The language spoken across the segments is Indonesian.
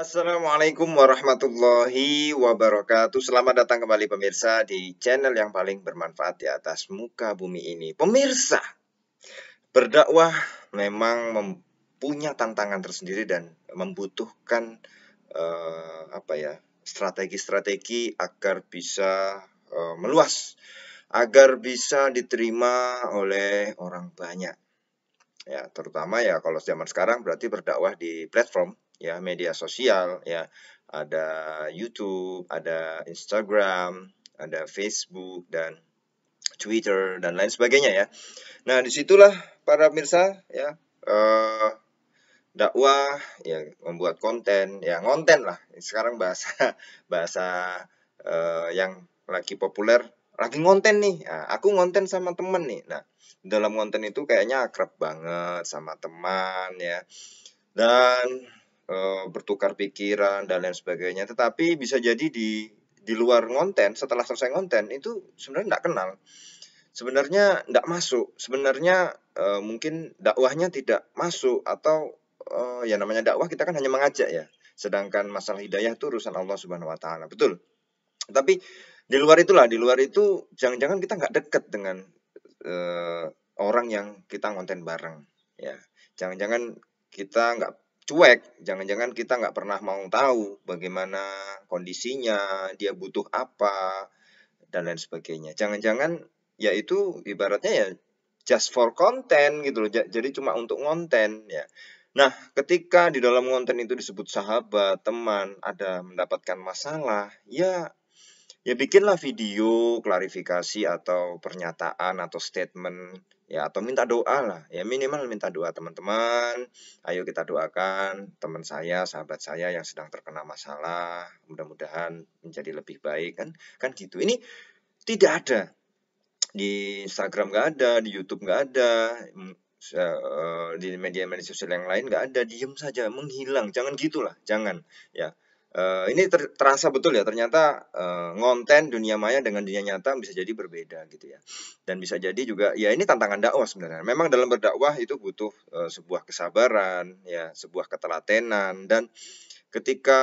Assalamualaikum warahmatullahi wabarakatuh. Selamat datang kembali pemirsa di channel yang paling bermanfaat di atas muka bumi ini. Pemirsa, berdakwah memang mempunyai tantangan tersendiri dan membutuhkan uh, apa ya strategi-strategi agar bisa uh, meluas, agar bisa diterima oleh orang banyak. Ya, terutama ya kalau zaman sekarang berarti berdakwah di platform ya media sosial ya ada YouTube, ada Instagram, ada Facebook dan Twitter dan lain sebagainya ya. Nah disitulah para pemirsa ya eh, dakwah ya membuat konten ya ngonten lah sekarang bahasa bahasa uh, yang lagi populer lagi ngonten nih nah, aku ngonten sama temen nih nah dalam konten itu kayaknya akrab banget sama teman ya dan Eh, bertukar pikiran dan lain sebagainya. Tetapi bisa jadi di di luar konten setelah selesai konten itu sebenarnya tidak kenal, sebenarnya tidak masuk, sebenarnya e, mungkin dakwahnya tidak masuk atau e, ya namanya dakwah kita kan hanya mengajak ya. Sedangkan masalah hidayah itu urusan Allah Subhanahu Wa Taala betul. Tapi di luar itulah di luar itu jangan-jangan kita nggak dekat dengan e, orang yang kita konten bareng ya. Jangan-jangan kita nggak cuek, jangan-jangan kita nggak pernah mau tahu bagaimana kondisinya, dia butuh apa, dan lain sebagainya. Jangan-jangan ya itu ibaratnya ya just for content gitu loh, jadi cuma untuk konten ya. Nah, ketika di dalam konten itu disebut sahabat, teman, ada mendapatkan masalah, ya ya bikinlah video klarifikasi atau pernyataan atau statement ya atau minta doa lah ya minimal minta doa teman-teman ayo kita doakan teman saya sahabat saya yang sedang terkena masalah mudah-mudahan menjadi lebih baik kan kan gitu ini tidak ada di Instagram nggak ada di YouTube nggak ada eh, di media-media sosial yang lain nggak ada diem saja menghilang jangan gitulah jangan ya Uh, ini ter terasa betul ya ternyata uh, ngonten dunia maya dengan dunia nyata bisa jadi berbeda gitu ya dan bisa jadi juga ya ini tantangan dakwah sebenarnya memang dalam berdakwah itu butuh uh, sebuah kesabaran ya sebuah ketelatenan dan ketika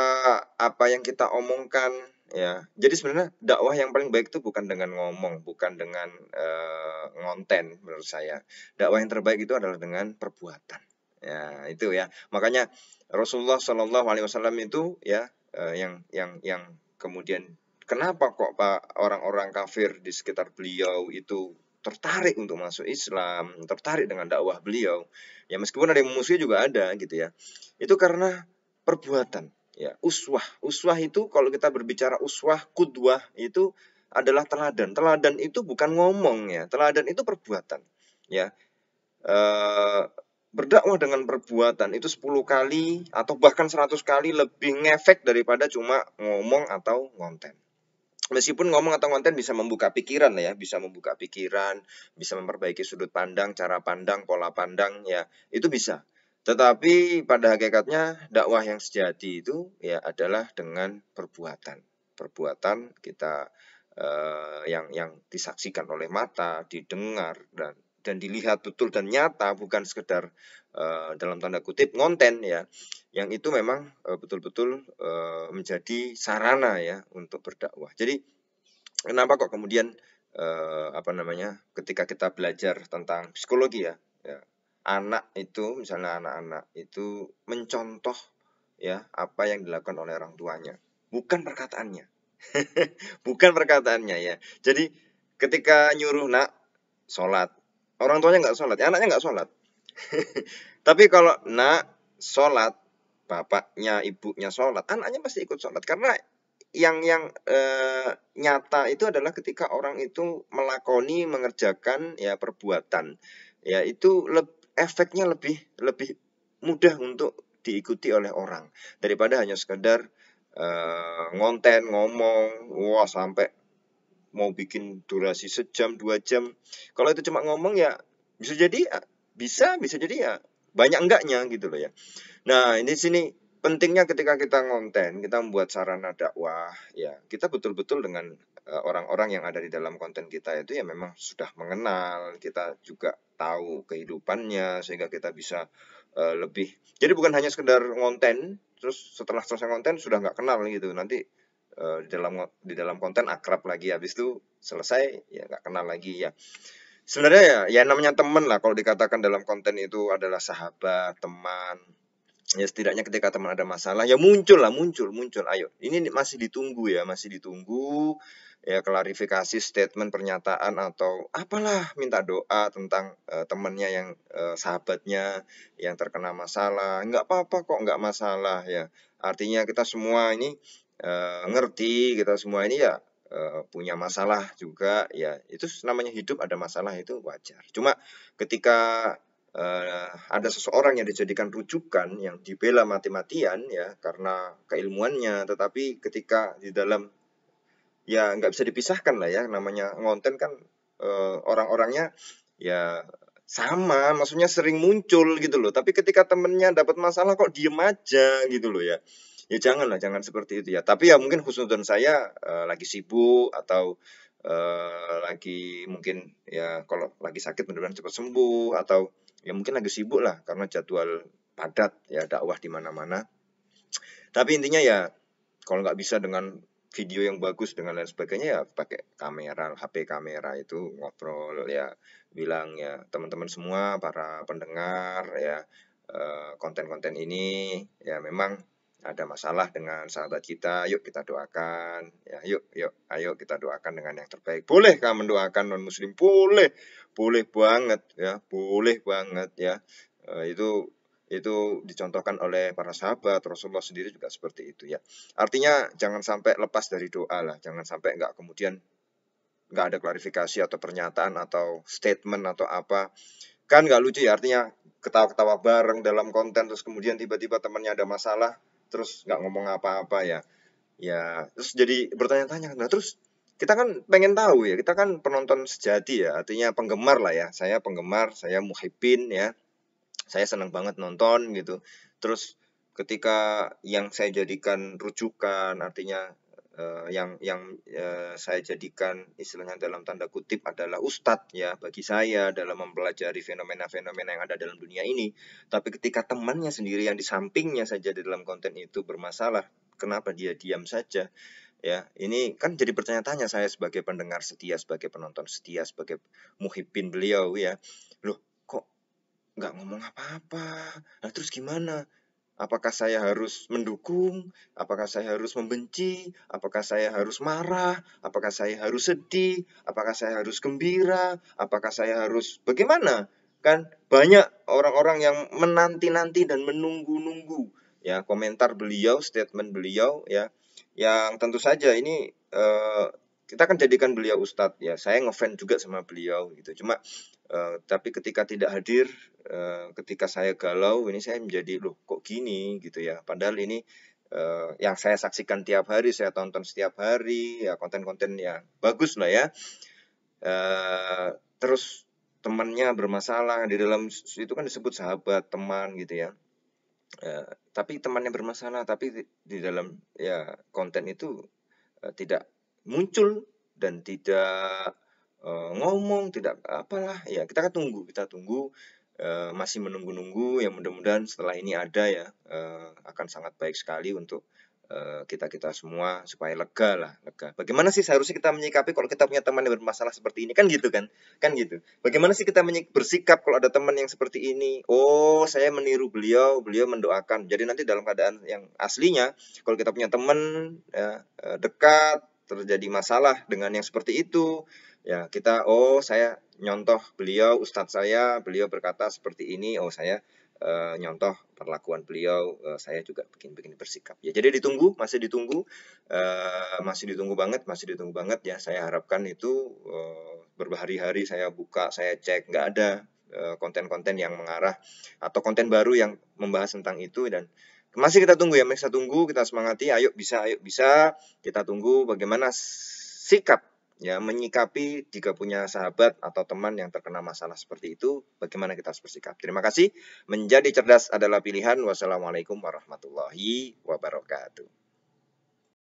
apa yang kita omongkan ya jadi sebenarnya dakwah yang paling baik itu bukan dengan ngomong bukan dengan uh, ngonten menurut saya dakwah yang terbaik itu adalah dengan perbuatan ya itu ya makanya Rasulullah Shallallahu Alaihi Wasallam itu ya Eh, yang yang yang kemudian kenapa kok Pak orang-orang kafir di sekitar beliau itu tertarik untuk masuk Islam, tertarik dengan dakwah beliau. Ya meskipun ada yang juga ada gitu ya. Itu karena perbuatan ya uswah. Uswah itu kalau kita berbicara uswah kudwah itu adalah teladan. Teladan itu bukan ngomong ya, teladan itu perbuatan ya. Eh, berdakwah dengan perbuatan itu 10 kali atau bahkan 100 kali lebih ngefek daripada cuma ngomong atau ngonten. Meskipun ngomong atau konten bisa membuka pikiran ya, bisa membuka pikiran, bisa memperbaiki sudut pandang, cara pandang, pola pandang ya, itu bisa. Tetapi pada hakikatnya dakwah yang sejati itu ya adalah dengan perbuatan. Perbuatan kita eh, yang yang disaksikan oleh mata, didengar dan dan dilihat betul dan nyata bukan sekedar uh, dalam tanda kutip ngonten ya yang itu memang eh, betul-betul uh, uh, menjadi sarana ya untuk berdakwah. Jadi kenapa kok kemudian uh, apa namanya ketika kita belajar tentang psikologi ya, ya anak itu misalnya anak-anak itu mencontoh ya apa yang dilakukan oleh orang tuanya bukan perkataannya bukan perkataannya ya jadi ketika nyuruh nak sholat orang tuanya nggak sholat, ya anaknya nggak sholat. Tapi kalau nak sholat, bapaknya, ibunya sholat, anaknya pasti ikut sholat karena yang yang e, nyata itu adalah ketika orang itu melakoni mengerjakan ya perbuatan ya itu le, efeknya lebih lebih mudah untuk diikuti oleh orang daripada hanya sekedar e, ngonten ngomong wah sampai mau bikin durasi sejam dua jam kalau itu cuma ngomong ya bisa jadi ya, bisa bisa jadi ya banyak enggaknya gitu loh ya nah ini sini pentingnya ketika kita konten kita membuat sarana dakwah ya kita betul-betul dengan e, orang-orang yang ada di dalam konten kita itu ya memang sudah mengenal kita juga tahu kehidupannya sehingga kita bisa uh, lebih jadi bukan hanya sekedar konten terus setelah selesai konten sudah nggak kenal gitu nanti Eh, di dalam di dalam konten akrab lagi habis itu selesai ya nggak kenal lagi ya sebenarnya ya, ya namanya teman lah kalau dikatakan dalam konten itu adalah sahabat teman ya setidaknya ketika teman ada masalah ya muncul lah muncul muncul ayo ini masih ditunggu ya masih ditunggu ya klarifikasi statement pernyataan atau apalah minta doa tentang uh, eh, temannya yang uh, sahabatnya yang terkena masalah nggak apa-apa kok nggak masalah ya artinya kita semua ini uh, ngerti kita gitu, semua ini ya uh, punya masalah juga ya itu namanya hidup ada masalah itu wajar cuma ketika uh, ada seseorang yang dijadikan rujukan yang dibela mati-matian ya karena keilmuannya tetapi ketika di dalam ya nggak bisa dipisahkan lah ya namanya ngonten kan uh, orang-orangnya ya sama maksudnya sering muncul gitu loh tapi ketika temennya dapat masalah kok diem aja gitu loh ya ya jangan lah jangan seperti itu ya tapi ya mungkin khusnudon saya uh, lagi sibuk atau uh, lagi mungkin ya kalau lagi sakit mudah-mudahan cepat sembuh atau ya mungkin lagi sibuk lah karena jadwal padat ya dakwah di mana-mana tapi intinya ya kalau nggak bisa dengan video yang bagus dengan lain sebagainya ya pakai kamera HP kamera itu ngobrol ya bilang ya teman-teman semua para pendengar ya eh, konten-konten ini ya memang ada masalah dengan sahabat kita, yuk kita doakan. Ya, yuk, yuk, ayo kita doakan dengan yang terbaik. Boleh Bolehkah mendoakan non muslim? Boleh. Boleh banget ya, boleh banget ya. E, itu itu dicontohkan oleh para sahabat Rasulullah sendiri juga seperti itu ya. Artinya jangan sampai lepas dari doa lah, jangan sampai nggak kemudian nggak ada klarifikasi atau pernyataan atau statement atau apa kan nggak lucu ya artinya ketawa-ketawa bareng dalam konten terus kemudian tiba-tiba temannya ada masalah terus nggak ngomong apa-apa ya ya terus jadi bertanya-tanya nah terus kita kan pengen tahu ya kita kan penonton sejati ya artinya penggemar lah ya saya penggemar saya muhibin ya saya senang banget nonton gitu terus ketika yang saya jadikan rujukan artinya uh, yang yang uh, saya jadikan istilahnya dalam tanda kutip adalah ustadz ya bagi saya dalam mempelajari fenomena-fenomena yang ada dalam dunia ini. Tapi ketika temannya sendiri yang di sampingnya saja di dalam konten itu bermasalah, kenapa dia diam saja? Ya, ini kan jadi pertanyaan tanya saya sebagai pendengar setia, sebagai penonton setia, sebagai muhibbin beliau ya. Loh, kok nggak ngomong apa-apa? Nah, terus gimana? Apakah saya harus mendukung? Apakah saya harus membenci? Apakah saya harus marah? Apakah saya harus sedih? Apakah saya harus gembira? Apakah saya harus bagaimana? Kan banyak orang-orang yang menanti-nanti dan menunggu-nunggu ya komentar beliau, statement beliau ya. Yang tentu saja ini uh, kita akan jadikan beliau ustadz ya. Saya ngefans juga sama beliau gitu. Cuma Uh, tapi ketika tidak hadir, uh, ketika saya galau, ini saya menjadi loh kok gini gitu ya. Padahal ini uh, yang saya saksikan tiap hari, saya tonton setiap hari, ya konten-konten ya bagus lah ya. Uh, terus temannya bermasalah di dalam itu kan disebut sahabat, teman gitu ya. Uh, tapi temannya bermasalah, tapi di, di dalam ya konten itu uh, tidak muncul dan tidak Eh, ngomong tidak apalah ya kita kan tunggu kita tunggu uh, masih menunggu-nunggu ya mudah-mudahan setelah ini ada ya uh, akan sangat baik sekali untuk kita kita semua supaya lega lah lega bagaimana sih seharusnya kita menyikapi kalau kita punya teman yang bermasalah seperti ini kan gitu kan kan gitu bagaimana sih kita bersikap kalau ada teman yang seperti ini oh saya meniru beliau beliau mendoakan jadi nanti dalam keadaan yang aslinya kalau kita punya teman ya, dekat terjadi masalah dengan yang seperti itu ya kita oh saya nyontoh beliau ustadz saya beliau berkata seperti ini oh saya e, nyontoh perlakuan beliau e, saya juga bikin begini bersikap ya jadi ditunggu masih ditunggu e, masih ditunggu banget masih ditunggu banget ya saya harapkan itu e, berhari-hari saya buka saya cek nggak ada konten-konten yang mengarah atau konten baru yang membahas tentang itu dan masih kita tunggu ya kita tunggu kita semangati ayo bisa ayo bisa kita tunggu bagaimana sikap ya menyikapi jika punya sahabat atau teman yang terkena masalah seperti itu, bagaimana kita harus bersikap. Terima kasih. Menjadi cerdas adalah pilihan. Wassalamualaikum warahmatullahi wabarakatuh.